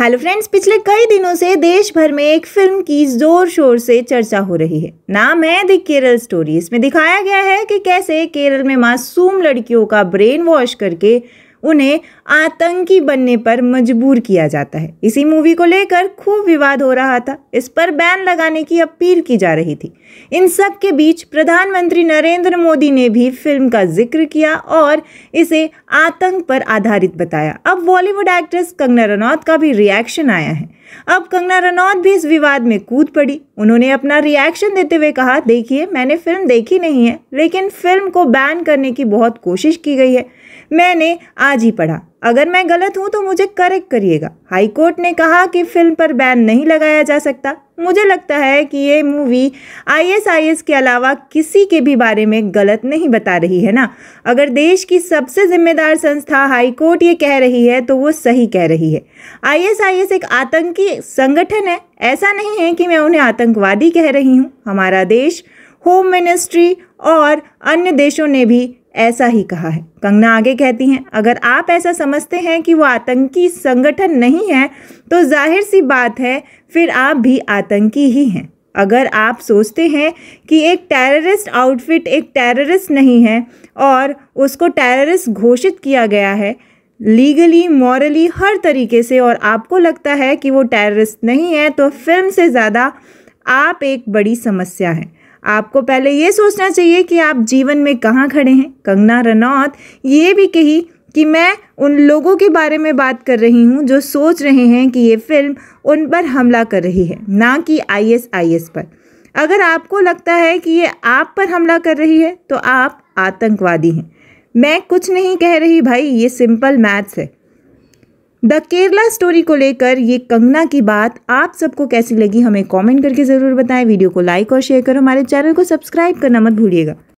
hello friends पिछले कई दिनों से देश भर में एक फिल्म की जोर शोर से चर्चा हो रही है नाम है द केरल स्टोरी इसमें दिखाया गया है कि कैसे केरल में मासूम लड़कियों का ब्रेन वॉश करके उन्हें आतंकी बनने पर मजबूर किया जाता है इसी मूवी को लेकर खूब विवाद हो रहा था इस पर बैन लगाने की अपील की जा रही थी इन सब के बीच प्रधानमंत्री नरेंद्र मोदी ने भी फिल्म का जिक्र किया और इसे आतंक पर आधारित बताया अब बॉलीवुड एक्ट्रेस कंगना रनौत का भी रिएक्शन आया है अब कंगना रनौत भी इस विवाद में कूद पड़ी उन्होंने अपना रिएक्शन देते हुए कहा देखिए मैंने फिल्म देखी नहीं है लेकिन फिल्म को बैन करने की बहुत कोशिश की गई है मैंने आज ही पढ़ा अगर मैं गलत हूँ तो मुझे करेक्ट करिएगा हाई कोर्ट ने कहा कि फिल्म पर बैन नहीं लगाया जा सकता मुझे लगता है कि ये मूवी आईएसआईएस के अलावा किसी के भी बारे में गलत नहीं बता रही है ना अगर देश की सबसे जिम्मेदार संस्था हाई कोर्ट ये कह रही है तो वो सही कह रही है आईएसआईएस एक आतंकी संगठन है ऐसा नहीं है कि मैं उन्हें आतंकवादी कह रही हूँ हमारा देश होम मिनिस्ट्री और अन्य देशों ने भी ऐसा ही कहा है कंगना आगे कहती हैं अगर आप ऐसा समझते हैं कि वो आतंकी संगठन नहीं है तो जाहिर सी बात है फिर आप भी आतंकी ही हैं अगर आप सोचते हैं कि एक टेररिस्ट आउटफिट एक टेररिस्ट नहीं है और उसको टेररिस्ट घोषित किया गया है लीगली मॉरली हर तरीके से और आपको लगता है कि वो टेररिस्ट नहीं है तो फिल्म से ज़्यादा आप एक बड़ी समस्या है आपको पहले ये सोचना चाहिए कि आप जीवन में कहाँ खड़े हैं कंगना रनौत ये भी कही कि मैं उन लोगों के बारे में बात कर रही हूँ जो सोच रहे हैं कि ये फिल्म उन पर हमला कर रही है ना कि आई एस पर अगर आपको लगता है कि ये आप पर हमला कर रही है तो आप आतंकवादी हैं मैं कुछ नहीं कह रही भाई ये सिंपल मैथ्स है द केरला स्टोरी को लेकर ये कंगना की बात आप सबको कैसी लगी हमें कमेंट करके ज़रूर बताएं वीडियो को लाइक और शेयर करो हमारे चैनल को सब्सक्राइब करना मत भूलिएगा